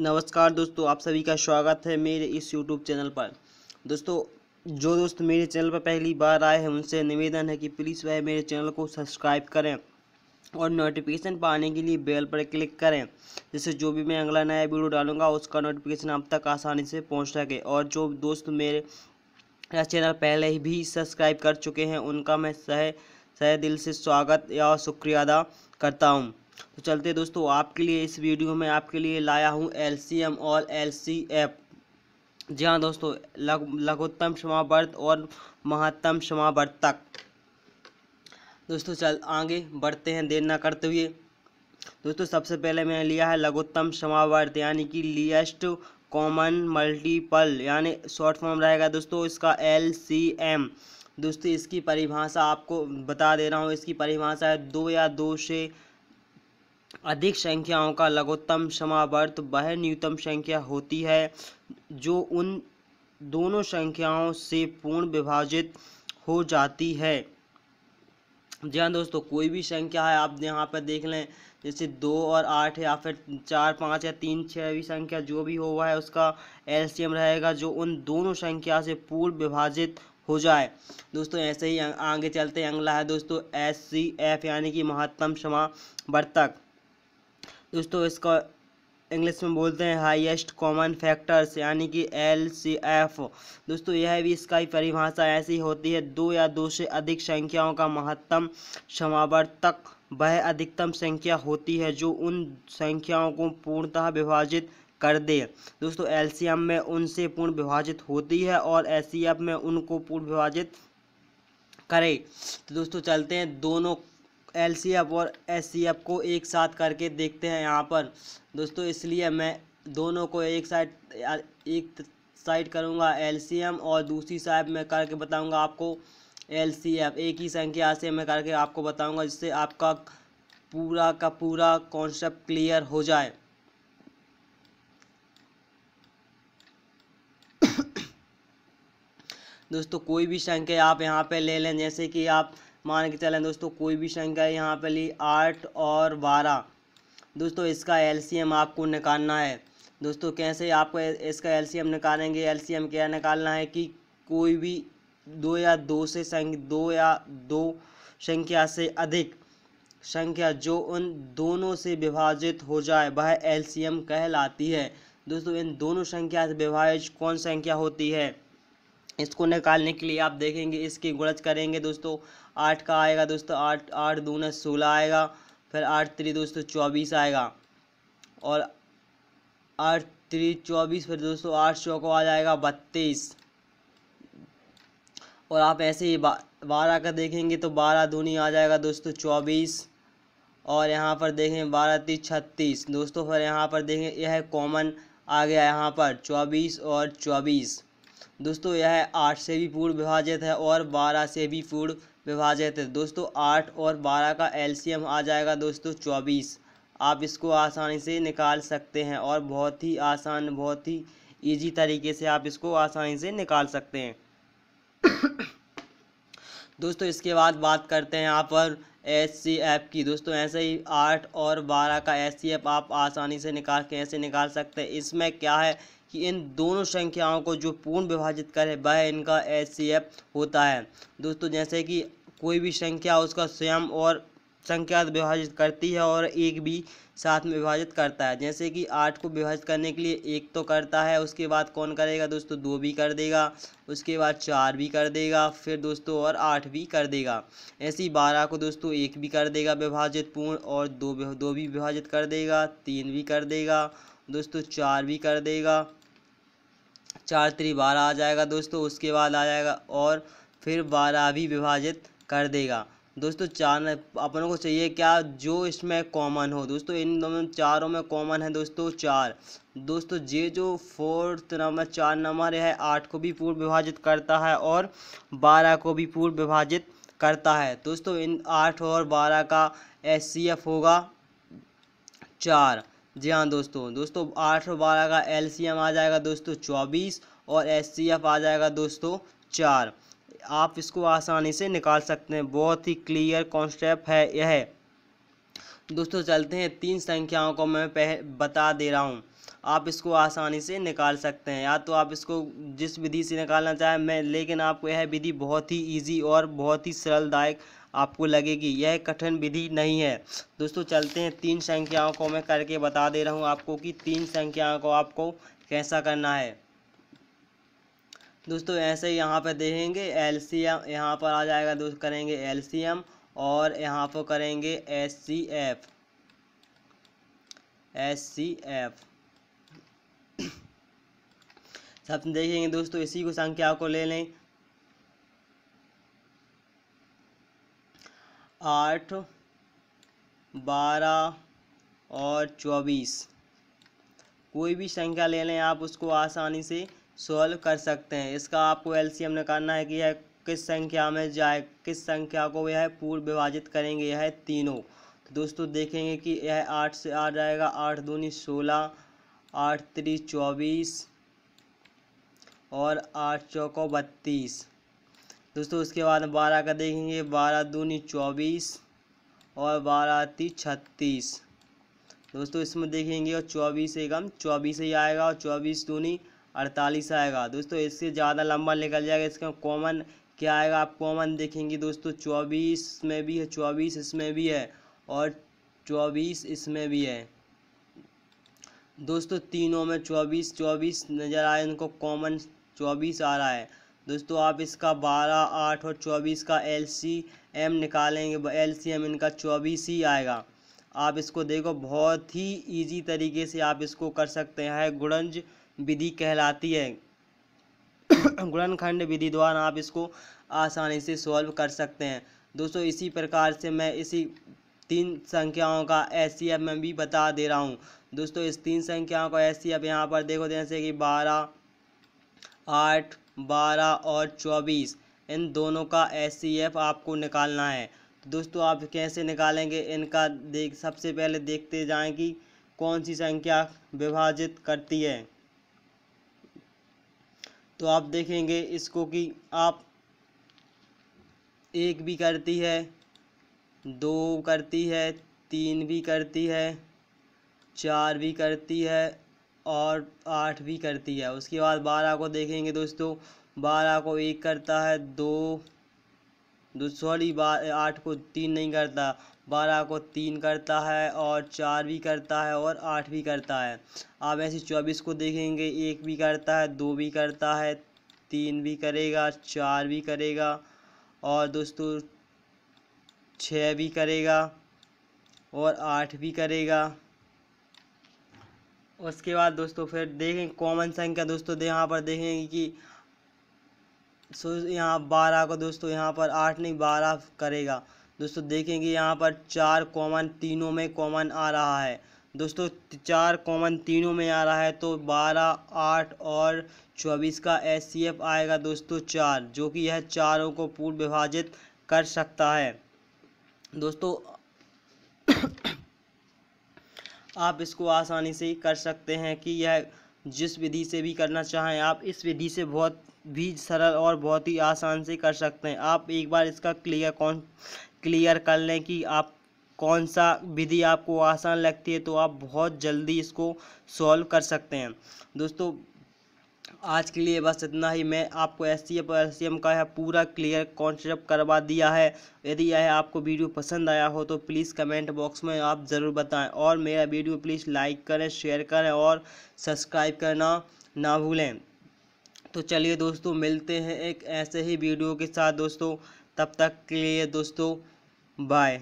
नमस्कार दोस्तों आप सभी का स्वागत है मेरे इस यूट्यूब चैनल पर दोस्तों जो दोस्त मेरे चैनल पर पहली बार आए हैं उनसे निवेदन है कि प्लीज़ वह मेरे चैनल को सब्सक्राइब करें और नोटिफिकेशन पाने के लिए बेल पर क्लिक करें जिससे जो भी मैं अगला नया वीडियो डालूंगा उसका नोटिफिकेशन आप तक आसानी से पहुँच सके और जो दोस्त मेरे चैनल पहले ही भी सब्सक्राइब कर चुके हैं उनका मैं सह सह दिल से स्वागत या शुक्रिया अदा करता हूँ तो चलते दोस्तों आपके लिए इस वीडियो में आपके लिए लाया हूँ एलसीएम और एलसीएफ जी हाँ दोस्तों लघ लघुत्तम समावर्त और महत्तम तक दोस्तों चल आगे बढ़ते हैं देर ना करते हुए दोस्तों सबसे पहले मैंने लिया है लघुत्तम समावर्त यानी कि लिएस्ट कॉमन मल्टीपल यानी शॉर्ट फॉर्म रहेगा दोस्तों इसका एल सी एम दोस्तों इसकी परिभाषा आपको बता दे रहा हूँ इसकी परिभाषा है दो या दो से अधिक संख्याओं का लघुत्तम समावर्त वह न्यूनतम संख्या होती है जो उन दोनों संख्याओं से पूर्ण विभाजित हो जाती है जी हाँ दोस्तों कोई भी संख्या है आप यहाँ पर देख लें जैसे दो और आठ या फिर चार पाँच या तीन छः भी संख्या जो भी हुआ है उसका एलसीएम रहेगा जो उन दोनों संख्या से पूर्ण विभाजित हो जाए दोस्तों ऐसे ही आगे चलते अगला है दोस्तों एस सी एफ यानी कि महत्तम समावर्तक दोस्तों इसका इंग्लिश में बोलते हैं हाईएस्ट कॉमन फैक्टर्स यानी कि एल सी एफ दोस्तों यह भी इसका ही परिभाषा ऐसी होती है दो या दो से अधिक संख्याओं का महत्तम समावर्तक वह अधिकतम संख्या होती है जो उन संख्याओं को पूर्णतः विभाजित कर दे दोस्तों एम में उनसे पूर्ण विभाजित होती है और एफ में उनको पूर्ण विभाजित करे तो दोस्तों चलते हैं दोनों एल और एस को एक साथ करके देखते हैं यहाँ पर दोस्तों इसलिए मैं दोनों को एक साइड एक साइड करूँगा एल और दूसरी साइड मैं करके बताऊँगा आपको एल एक ही संख्या से मैं करके आपको बताऊँगा जिससे आपका पूरा का पूरा कॉन्सेप्ट क्लियर हो जाए दोस्तों कोई भी संख्या आप यहाँ पे ले लें जैसे कि आप मान के चलें दोस्तों कोई भी संख्या यहाँ पर ली आठ और बारह दोस्तों इसका एलसीएम आपको निकालना है दोस्तों कैसे आपको इसका एलसीएम निकालेंगे एलसीएम क्या निकालना है कि कोई भी दो या दो से संख्या दो या दो संख्या से अधिक संख्या जो उन दोनों से विभाजित हो जाए वह एल कहलाती है दोस्तों इन दोनों संख्या से विभाजित कौन संख्या होती है इसको निकालने के लिए आप देखेंगे इसकी गुणज करेंगे दोस्तों आठ का आएगा दोस्तों आठ आठ दूना सोलह आएगा फिर आठ त्री दोस्तों चौबीस आएगा और आठ त्री चौबीस फिर दोस्तों आठ सौ को आ जाएगा बत्तीस और आप ऐसे ही बारह का देखेंगे तो बारह दूनी आ जाएगा दोस्तों चौबीस और यहाँ पर देखें बारह तीस छत्तीस दोस्तों फिर यहाँ पर देखें यह कॉमन आ गया यहाँ पर चौबीस और चौबीस दोस्तों यह आठ से भी पूर्व विभाजित है और बारह से भी पूर्व विभाजित है तो दोस्तों आठ और बारह का एलसीएम आ जाएगा दोस्तों चौबीस आप इसको आसानी से निकाल सकते हैं और बहुत ही आसान बहुत ही ईजी तरीके से आप इसको आसानी से निकाल सकते हैं दोस्तों इसके बाद बात करते हैं यहाँ पर एच सी एफ की दोस्तों ऐसे ही आठ और बारह का एस सी एफ आप आसानी से निकाल के ऐसे निकाल सकते हैं इसमें क्या है कि इन दोनों संख्याओं को जो पूर्ण विभाजित करे वह इनका एच सी एफ होता है दोस्तों जैसे कि कोई भी संख्या उसका स्वयं और संख्या विभाजित करती है और एक भी साथ में विभाजित करता है जैसे कि आठ को विभाजित करने के लिए एक तो करता है उसके बाद कौन करेगा दोस्तों दो भी कर देगा उसके बाद चार भी कर देगा फिर दोस्तों और आठ भी कर देगा ऐसे ही बारह को दोस्तों एक भी कर देगा विभाजित पूर्ण और दो दो भी विभाजित कर देगा तीन भी कर देगा दोस्तों चार भी कर देगा चार त्री बारह आ जाएगा दोस्तों उसके बाद आ जाएगा और फिर बारह भी विभाजित कर देगा दोस्तों चार अपनों को चाहिए क्या जो इसमें कॉमन हो दोस्तों इन दोनों चारों में कॉमन है दोस्तों चार दोस्तों ये जो फोर्थ नंबर चार नंबर है आठ को भी पूर्व विभाजित करता है और बारह को भी पूर्व विभाजित करता है दोस्तों इन आठ और बारह का एस होगा चार जी हाँ दोस्तों दोस्तों आठ और बारह का एल आ जाएगा दोस्तों चौबीस और एस आ जाएगा दोस्तों चार आप इसको आसानी से निकाल सकते हैं बहुत ही क्लियर कॉन्सेप्ट है यह दोस्तों चलते हैं तीन संख्याओं को मैं पह बता दे रहा हूँ आप इसको आसानी से निकाल सकते हैं या तो आप इसको जिस विधि से निकालना चाहें मैं लेकिन आपको यह विधि बहुत ही इजी और बहुत ही सरलदायक आपको लगेगी यह कठिन विधि नहीं है दोस्तों चलते हैं तीन संख्याओं को मैं करके बता दे रहा हूँ आपको कि तीन संख्याओं को आपको कैसा करना है दोस्तों ऐसे यहाँ पर देखेंगे एल सी एम यहाँ पर आ जाएगा दोस्त करेंगे एल सी एम और यहाँ पर करेंगे S C F S C F सब देखेंगे दोस्तों इसी को संख्या को ले लें आठ बारह और चौबीस कोई भी संख्या ले लें आप उसको आसानी से सॉल्व कर सकते हैं इसका आपको एलसीएम निकालना है कि यह किस संख्या में जाए किस संख्या को यह पूर्व विभाजित करेंगे यह तीनों तो दोस्तों देखेंगे कि यह आठ से आठ जाएगा आठ दूनी सोलह आठ त्री चौबीस और आठ चौको बत्तीस दोस्तों उसके बाद बारह का देखेंगे बारह दूनी चौबीस और बारह ती छत्तीस दोस्तों इसमें देखेंगे और चौबीस एकम चौबीस ही आएगा और चौबीस दूनी अड़तालीस आएगा दोस्तों इससे ज़्यादा लंबा निकल जाएगा इसका कॉमन क्या आएगा आप कॉमन देखेंगे दोस्तों चौबीस में भी है चौबीस इसमें भी है और चौबीस इसमें भी है दोस्तों तीनों में चौबीस चौबीस नज़र आए उनको कॉमन चौबीस आ रहा है दोस्तों आप इसका बारह आठ और चौबीस का एल सी एम निकालेंगे एल सी एम इनका चौबीस ही आएगा आप इसको देखो बहुत ही इजी तरीके से आप इसको कर सकते हैं गुणज विधि कहलाती है गुणनखंड विधि द्वारा आप इसको आसानी से सॉल्व कर सकते हैं दोस्तों इसी प्रकार से मैं इसी तीन संख्याओं का एस में भी बता दे रहा हूँ दोस्तों इस तीन संख्याओं का एस सी यहाँ पर देखो जैसे कि बारह आठ बारह और चौबीस इन दोनों का एस आपको निकालना है दोस्तों आप कैसे निकालेंगे इनका देख सबसे पहले देखते जाएं कि कौन सी संख्या विभाजित करती है तो आप देखेंगे इसको कि आप एक भी करती है दो करती है तीन भी करती है चार भी करती है और आठ भी करती है उसके बाद बारह को देखेंगे दोस्तों बारह को एक करता है दो सॉरी आठ को तीन नहीं करता बारह को तीन करता है और चार भी करता है और आठ भी करता है आप ऐसे चौबीस को देखेंगे एक भी करता है दो भी करता है तीन भी करेगा चार भी करेगा और दोस्तों छः भी करेगा और आठ भी करेगा उसके बाद दोस्तों फिर देखें कॉमन संख्या दोस्तों यहाँ पर देखेंगे कि सो यहाँ बारह को दोस्तों यहाँ पर आठ नहीं बारह करेगा दोस्तों देखेंगे यहाँ पर चार कॉमन तीनों में कॉमन आ रहा है दोस्तों चार कॉमन तीनों में आ रहा है तो बारह आठ और चौबीस का एस आएगा दोस्तों चार जो कि यह चारों को पूर्व विभाजित कर सकता है दोस्तों आप इसको आसानी से कर सकते हैं कि यह जिस विधि से भी करना चाहें आप इस विधि से बहुत भी सरल और बहुत ही आसान से कर सकते हैं आप एक बार इसका क्लियर कौन क्लियर कर लें कि आप कौन सा विधि आपको आसान लगती है तो आप बहुत जल्दी इसको सॉल्व कर सकते हैं दोस्तों आज के लिए बस इतना ही मैं आपको S C F S C M का पूरा क्लियर कॉन्सेप्ट करवा दिया है यदि यह आपको वीडियो पसंद आया हो तो प्लीज़ कमेंट बॉक्स में आप ज़रूर बताएं और मेरा वीडियो प्लीज़ लाइक करें शेयर करें और सब्सक्राइब करना ना भूलें तो चलिए दोस्तों मिलते हैं एक ऐसे ही वीडियो के साथ दोस्तों तब तक के लिए दोस्तों बाय